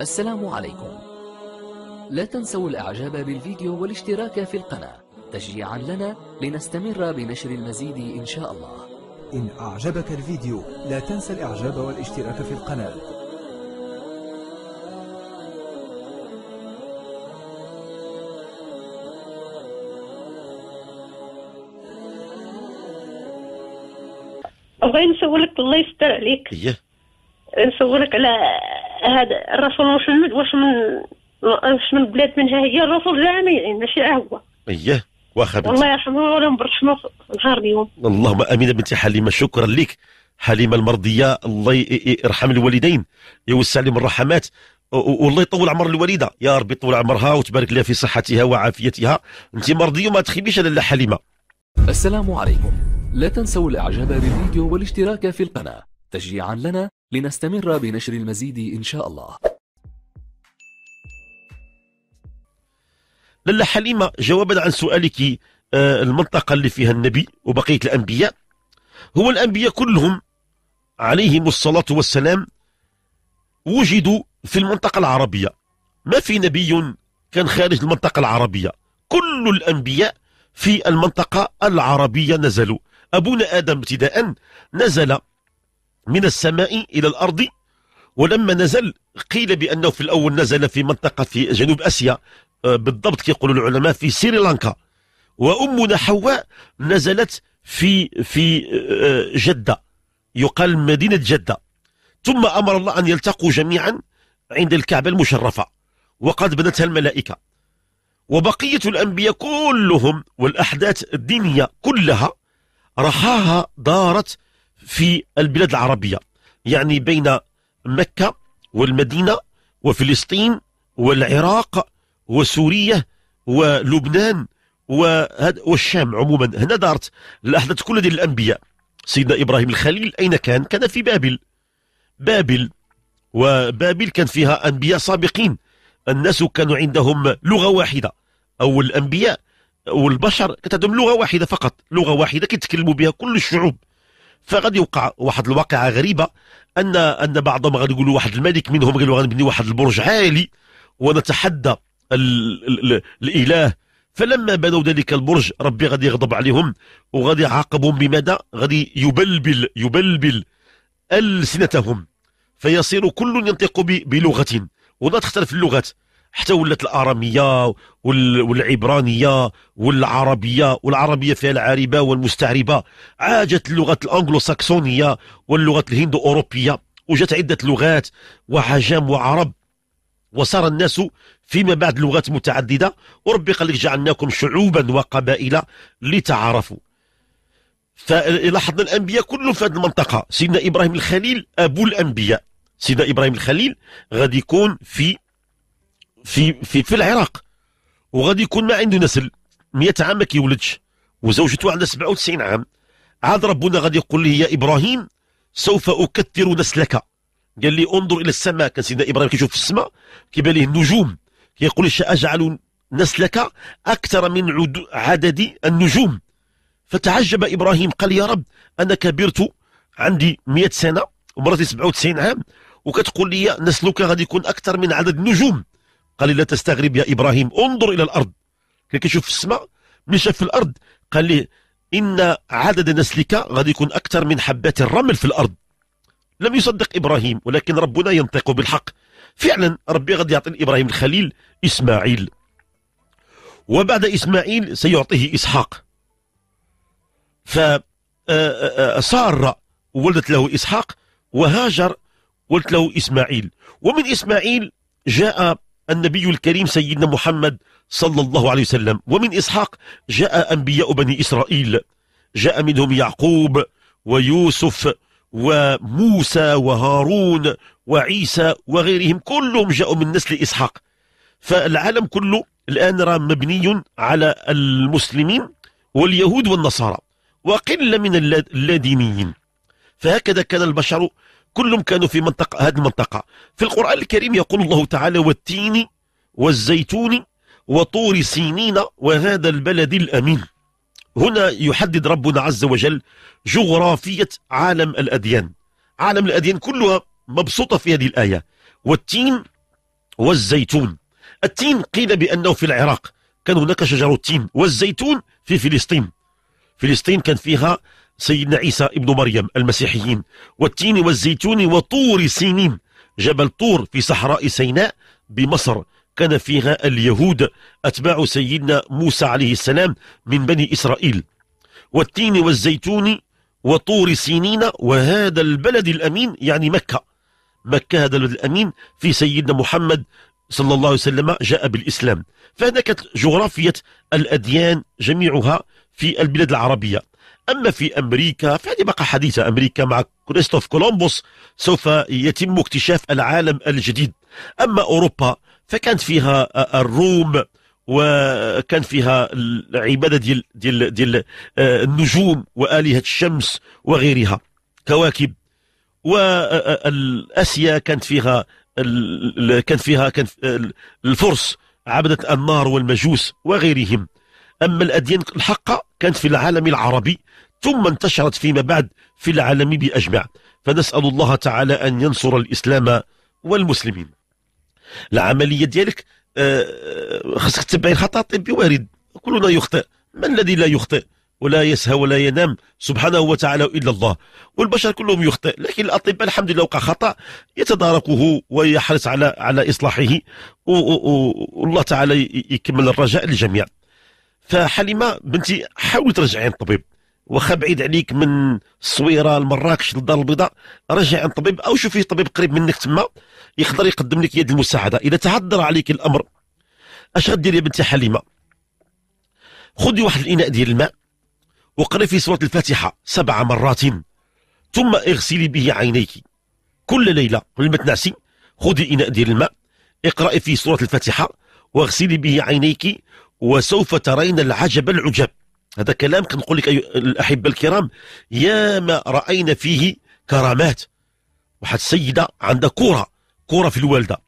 السلام عليكم لا تنسوا الإعجاب بالفيديو والاشتراك في القناة تشجيعا لنا لنستمر بنشر المزيد إن شاء الله إن أعجبك الفيديو لا تنسى الإعجاب والاشتراك في القناة أبغي نسولك الله يستر عليك إيه نسولك على هذا الرسول واش من واش من واش من بلاد منها هي الرسول جميع يعني ماشي هو اييه واخا الله يرحمه ولا برحمه نهار اليوم اللهم امين بنتي حليمه شكرا لك حليمه المرضيه الله يرحم الوالدين يوسع لهم الرحمات والله يطول عمر الوالده يا ربي يطول عمرها وتبارك لها في صحتها وعافيتها انت مرضيه وما تخيبيش على حليمه السلام عليكم لا تنسوا الاعجاب بالفيديو والاشتراك في القناه تشجيعا لنا لنستمر بنشر المزيد إن شاء الله للا حليمة جوابا عن سؤالك آه، المنطقة اللي فيها النبي وبقية الأنبياء هو الأنبياء كلهم عليهم الصلاة والسلام وجدوا في المنطقة العربية ما في نبي كان خارج المنطقة العربية كل الأنبياء في المنطقة العربية نزلوا أبونا آدم ابتداء نزل من السماء إلى الأرض ولما نزل قيل بأنه في الأول نزل في منطقة في جنوب أسيا آه، بالضبط يقول العلماء في سريلانكا وأمنا حواء نزلت في في آه، آه، جدة يقال مدينة جدة ثم أمر الله أن يلتقوا جميعا عند الكعبة المشرفة وقد بنتها الملائكة وبقية الأنبياء كلهم والأحداث الدينية كلها رحاها دارت في البلاد العربية يعني بين مكة والمدينة وفلسطين والعراق وسوريا ولبنان والشام عموما هنا دارت الأحداث كل ديال الأنبياء سيدنا إبراهيم الخليل أين كان؟ كان في بابل بابل وبابل كان فيها أنبياء سابقين الناس كانوا عندهم لغة واحدة أو الأنبياء والبشر كانت عندهم لغة واحدة فقط لغة واحدة كيتكلموا بها كل الشعوب فغادي يوقع واحد الواقعه غريبه ان ان بعضهم غادي يقولوا واحد الملك منهم قالوا غنبني واحد البرج عالي ونتحدى الاله فلما بنوا ذلك البرج ربي غادي يغضب عليهم وغادي يعاقبهم بماذا غادي يبلبل يبلبل السنتهم فيصير كل ينطق بلغه ولا تختلف اللغات حتى ولات الاراميه والعبرانيه والعربيه والعربيه فيها العاربه والمستعربه عاجت الانجلو الانجلوساكسونيه واللغه الهند اوروبيه وجات عده لغات وحجام وعرب وصار الناس فيما بعد لغات متعدده وربي قال لك جعلناكم شعوبا وقبائل لتعارفوا فلاحظنا الانبياء كلهم في هذه المنطقه سيدنا ابراهيم الخليل ابو الانبياء سيدنا ابراهيم الخليل غادي يكون في في في في العراق وغادي يكون ما عنده نسل 100 عام ما كيولدش وزوجته عندها 97 عام عاد ربنا غادي يقول له يا ابراهيم سوف اكثر نسلك قال لي انظر الى السماء كان سيدنا ابراهيم كيشوف في السماء كيبان ليه النجوم كيقول ساجعل نسلك اكثر من عدد النجوم فتعجب ابراهيم قال يا رب انا كبرت عندي 100 سنه ومراتي 97 عام وكتقول لي نسلك غادي يكون اكثر من عدد النجوم قال لي لا تستغرب يا إبراهيم انظر إلى الأرض كي كيشوف السماء ملي شاف في الأرض قال لي إن عدد نسلك غادي يكون أكثر من حبات الرمل في الأرض لم يصدق إبراهيم ولكن ربنا ينطق بالحق فعلا ربي غادي يعطي لإبراهيم الخليل إسماعيل وبعد إسماعيل سيعطيه إسحاق ف ساره آه، آه، آه، ولدت له إسحاق وهاجر ولدت له إسماعيل ومن إسماعيل جاء النبي الكريم سيدنا محمد صلى الله عليه وسلم ومن إسحاق جاء أنبياء بني إسرائيل جاء منهم يعقوب ويوسف وموسى وهارون وعيسى وغيرهم كلهم جاءوا من نسل إسحاق فالعالم كله الآن راه مبني على المسلمين واليهود والنصارى وقل من اللادينيين فهكذا كان البشر كلهم كانوا في منطقة هذه المنطقة في القرآن الكريم يقول الله تعالى والتين والزيتون وطور سينين وهذا البلد الأمين هنا يحدد ربنا عز وجل جغرافية عالم الأديان عالم الأديان كلها مبسوطة في هذه الآية والتين والزيتون التين قيل بأنه في العراق كان هناك شجر التين والزيتون في فلسطين فلسطين كان فيها سيدنا عيسى ابن مريم المسيحيين والتين والزيتون وطور سينين جبل طور في صحراء سيناء بمصر كان فيها اليهود أتباع سيدنا موسى عليه السلام من بني إسرائيل والتين والزيتون وطور سينين وهذا البلد الأمين يعني مكة مكة هذا البلد الأمين في سيدنا محمد صلى الله عليه وسلم جاء بالإسلام فهنا كانت جغرافية الأديان جميعها في البلاد العربية أما في أمريكا فهذه بقى حديثة أمريكا مع كريستوف كولومبوس سوف يتم اكتشاف العالم الجديد أما أوروبا فكانت فيها الروم وكان فيها العباده ديال ديال ديال آه، النجوم والهه الشمس وغيرها كواكب واسيا كانت فيها كان فيها كان الفرس عبدة النار والمجوس وغيرهم أما الأديان الحقة كانت في العالم العربي ثم انتشرت فيما بعد في العالم بأجمع فنسأل الله تعالى أن ينصر الإسلام والمسلمين العملية ديالك آه، خصك تبعي الخطأ الطبي وارد كلنا يخطئ من الذي لا يخطئ ولا يسهى ولا ينام سبحانه وتعالى إلا الله والبشر كلهم يخطئ لكن الأطباء الحمد لله وقع خطأ يتداركه ويحرص على على إصلاحه والله تعالى يكمل الرجاء للجميع فحليمة بنتي حاولي ترجعي عند الطبيب واخا بعيد عليك من الصويره لمراكش للدار البيضاء رجعي عند الطبيب او شوفي طبيب قريب منك تما يقدر يقدم لك يد المساعده اذا تعذر عليك الامر اش غديري يا بنتي حليمه خذي واحد الاناء ديال الماء وقري في سورة الفاتحة سبع مرات ثم اغسلي به عينيك كل ليلة لما تنعسي خذي إناء ديال الماء اقرأي في سورة الفاتحة واغسلي به عينيك وسوف ترين العجب العجب هذا كلام كنقول لك الأحبة الكرام يا ما رأينا فيه كرامات واحد السيدة عندها كرة كرة في الوالدة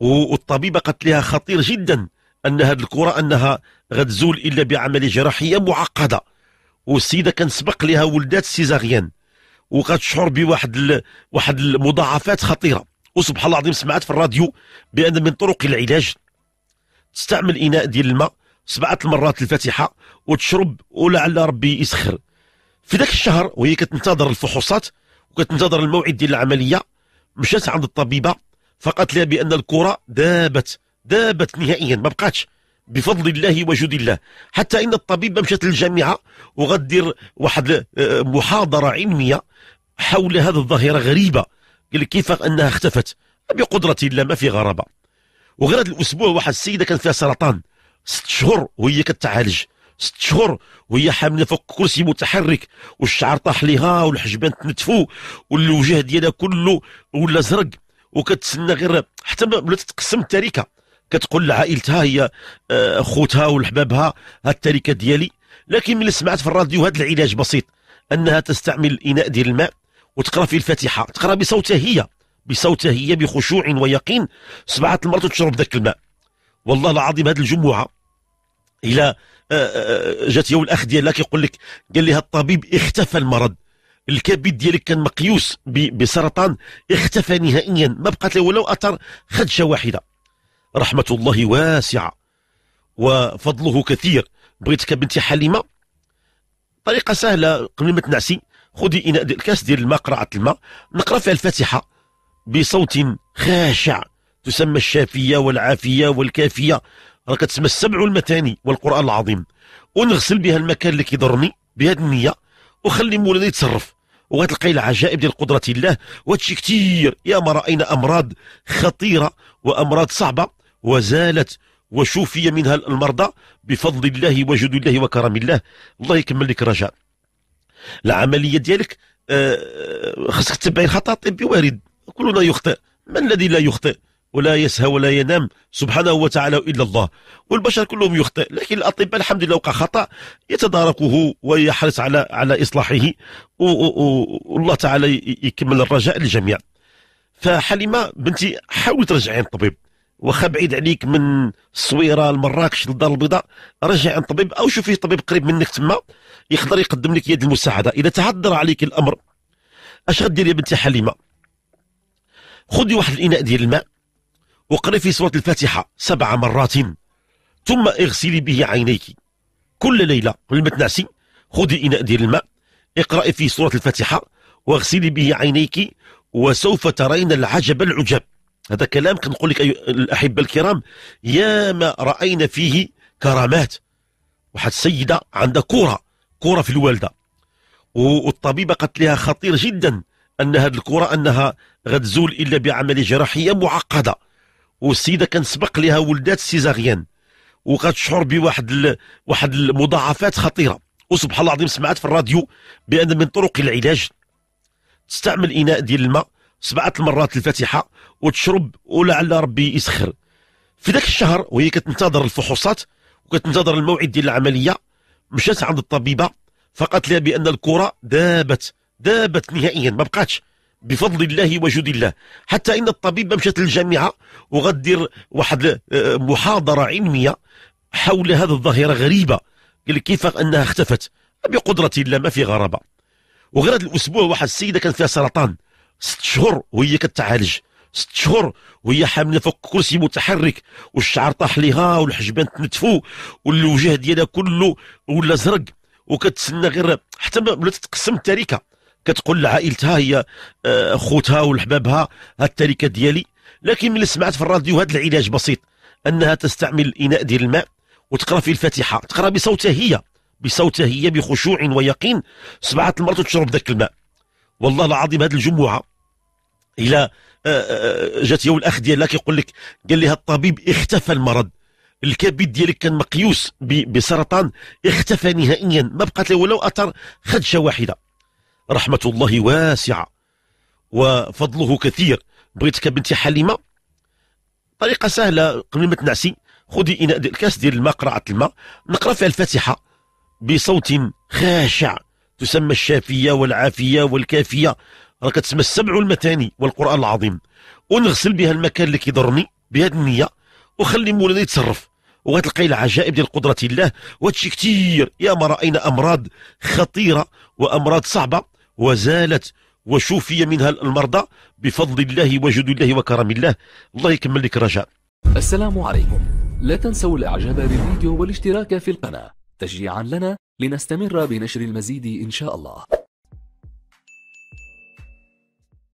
والطبيبة قالت لها خطير جدا أن هذه الكرة أنها غتزول إلا بعملية جراحية معقدة والسيده كان سبق لها ولدات سيزاريان وكتشعر بواحد ال... واحد المضاعفات خطيره وسبحان الله العظيم سمعت في الراديو بان من طرق العلاج تستعمل اناء ديال الماء سبعه المرات الفاتحه وتشرب ولعل ربي يسخر في ذاك الشهر وهي كتنتظر الفحوصات وكتنتظر الموعد ديال العمليه مشات عند الطبيبه فقالت لها بان الكره دابت دابت نهائيا ما بقاتش بفضل الله وجود الله حتى ان الطبيب مشات للجامعه وغدير واحد آه، محاضره علميه حول هذه الظاهره غريبه كيف انها اختفت بقدره الله ما في غرابه وغير هذا الاسبوع واحد السيده كان فيها سرطان ست شهور وهي كتعالج ست شهور وهي حامله فوق كرسي متحرك والشعر طاح ليها والحجبان تنتفوا والوجه ديالها كله ولا زرق وكتسنى غير حتى ولات تقسم التركه كتقول لعائلتها هي آه، خوتها ولحبابها التركه ديالي لكن ملي سمعت في الراديو هذا العلاج بسيط انها تستعمل الاناء ديال الماء وتقرا فيه الفاتحه تقرا بصوتها هي بصوتها هي بخشوع ويقين سمعت المرأة تشرب ذاك الماء والله العظيم هذه الجمعة إلى آه، آه، جات يوم الأخ ديالها كيقول لك قال لها الطبيب اختفى المرض الكبد ديالك كان مقيوس بسرطان اختفى نهائيا ما بقات له ولو أثر خدشة واحدة رحمة الله واسعة وفضله كثير بغيتك بنتي حليمة طريقة سهلة قبل ما تنعسي خذي إناء الكاس ديال الماء قراءة الماء نقرا فيها الفاتحة بصوت خاشع تسمى الشافية والعافية والكافية راه كتسمى السبع المتاني والقرآن العظيم ونغسل بها المكان اللي كيضرني بهذه النية وخلي مولاي يتصرف وغتلقاي العجائب ديال قدرة الله وهادشي كثير يا ما رأينا أمراض خطيرة وأمراض صعبة وزالت وشوفي منها المرضى بفضل الله وجود الله وكرم الله الله يكمل لك رجاء العمليه ديالك آه، آه، خصك تتبعي الخطا الطبي وارد كلنا يخطئ من الذي لا يخطئ ولا يسهى ولا ينام سبحانه وتعالى الا الله والبشر كلهم يخطئ لكن الاطباء الحمد لله وقع خطا يتداركه ويحرص على على اصلاحه والله تعالى يكمل الرجاء للجميع فحليمه بنتي حاولي ترجعين الطبيب واخا بعيد عليك من الصويره لمراكش للدار البيضاء رجع عند طبيب او شوفي طبيب قريب منك تما يقدر يقدم لك يد المساعده اذا تعذر عليك الامر اش غدير يا بنتي حليمه خذي واحد الاناء ديال الماء وقري فيه سوره الفاتحه سبع مرات ثم اغسلي به عينيك كل ليله قبل ما تنعسي خذي الاناء ديال الماء اقرأي فيه سوره الفاتحه واغسلي به عينيك وسوف ترين العجب العجاب هذا كلام كنقول لك أيوة الأحبة الكرام يا ما رأينا فيه كرامات واحد السيدة عندها كرة كرة في الوالدة والطبيبة قالت لها خطير جدا أن هذه الكرة أنها غتزول إلا بعملية جراحية معقدة والسيدة كان سبق لها ولدات سيزاريان وغتشعر بواحد ال... واحد المضاعفات خطيرة وسبحان الله العظيم سمعت في الراديو بأن من طرق العلاج تستعمل إناء ديال الماء سبعة المرات الفاتحة وتشرب ولعل ربي يسخر في ذاك الشهر وهي كتنتظر الفحوصات وكتنتظر الموعد ديال العملية مشات عند الطبيبة فقالت لها بأن الكرة ذابت ذابت نهائيا ما بقاتش بفضل الله وجود الله حتى ان الطبيبه مشات للجامعه وغدير واحد آه، محاضره علميه حول هذه الظاهره غريبه قال كيف انها اختفت بقدره الله ما في غرابه وغير هذا الاسبوع واحد السيده كان فيها سرطان ست شهور وهي كتعالج ست شهور وهي حامله فوق كرسي متحرك والشعر طاح ليها والحجبان تنتفوا والوجه ديالها كله ولا زرق وكتسنى غير حتى بدات تقسم التركه كتقول لعائلتها هي آه، خوتها ولحبابها هاد التركه ديالي لكن ملي سمعت في الراديو هذا العلاج بسيط انها تستعمل الاناء ديال الماء وتقرا فيه الفاتحه تقرا بصوتها هي بصوتها هي بخشوع ويقين سمعت المراه تشرب ذاك الماء والله العظيم هذه الجمعه الى آه، آه، جات يوم الاخ ديالها كيقول لك قال لها الطبيب اختفى المرض الكبد ديالك كان مقيوس بسرطان اختفى نهائيا ما بقات له ولو اثر خدشه واحده رحمه الله واسعه وفضله كثير بغيتك بنتي حليمه طريقه سهله قبل ما تنعسي خذي اناء الكاس ديال الماء قرعه الماء نقرا فيها الفاتحه بصوت خاشع تسمى الشافيه والعافيه والكافيه راه كتسمى السبع المتاني والقران العظيم ونغسل بها المكان اللي كيضرني بهذه النيه وخلي مولانا يتصرف وغتلقاي العجائب ديال قدره الله وهادشي كثير يا ما راينا امراض خطيره وامراض صعبه وزالت وشوفي منها المرضى بفضل الله وجود الله وكرم الله الله يكمل لك الرجاء السلام عليكم لا تنسوا الاعجاب بالفيديو والاشتراك في القناه تشجيعا لنا لنستمر بنشر المزيد ان شاء الله